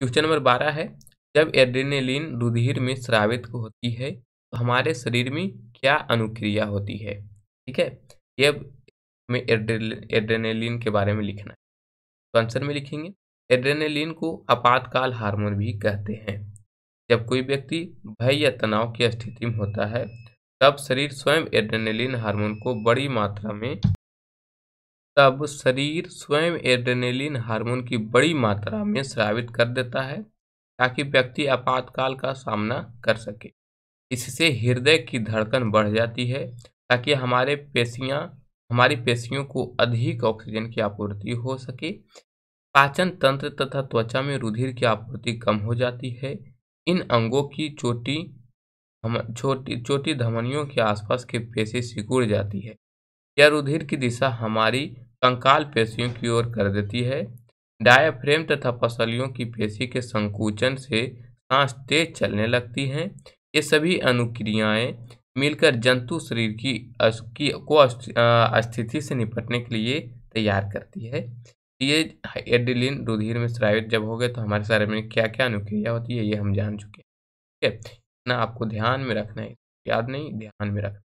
question number बारह है जब एड्रेनेलिन रुधिर में श्रावित होती है तो हमारे शरीर में क्या अनुक्रिया होती है ठीक है ये हमें एड्रेनेलिन के बारे में लिखना है तो आंसर में लिखेंगे एड्रेनेलिन को आपातकाल हार्मोन भी कहते हैं जब कोई व्यक्ति भय या तनाव की स्थिति में होता है तब शरीर स्वयं एड्रेनेलिन हार्मोन को बड़ी मात्रा में तब शरीर स्वयं एड्रेनेलिन हार्मोन की बड़ी मात्रा में स्रावित कर देता है ताकि व्यक्ति आपातकाल का सामना कर सके इससे हृदय की धड़कन बढ़ जाती है ताकि हमारे पेशियाँ हमारी पेशियों को अधिक ऑक्सीजन की आपूर्ति हो सके पाचन तंत्र तथा त्वचा में रुधिर की आपूर्ति कम हो जाती है इन अंगों की चोटी हम छोटी छोटी धमनियों के आसपास के पेशी सिकुड़ जाती है यह रुधिर की दिशा हमारी कंकाल पेशियों की ओर कर देती है डायफ्रेम तथा पसलियों की पेशी के संकुचन से सांस तेज चलने लगती हैं ये सभी अनुक्रियाएं मिलकर जंतु शरीर की की को स्थिति से निपटने के लिए तैयार करती है ये एडिलिन रुधिर में स्रावित जब हो गए तो हमारे शरीर में क्या क्या अनुक्रिया होती है ये हम जान चुके हैं ठीक है इतना आपको ध्यान में रखना है याद नहीं ध्यान में रखना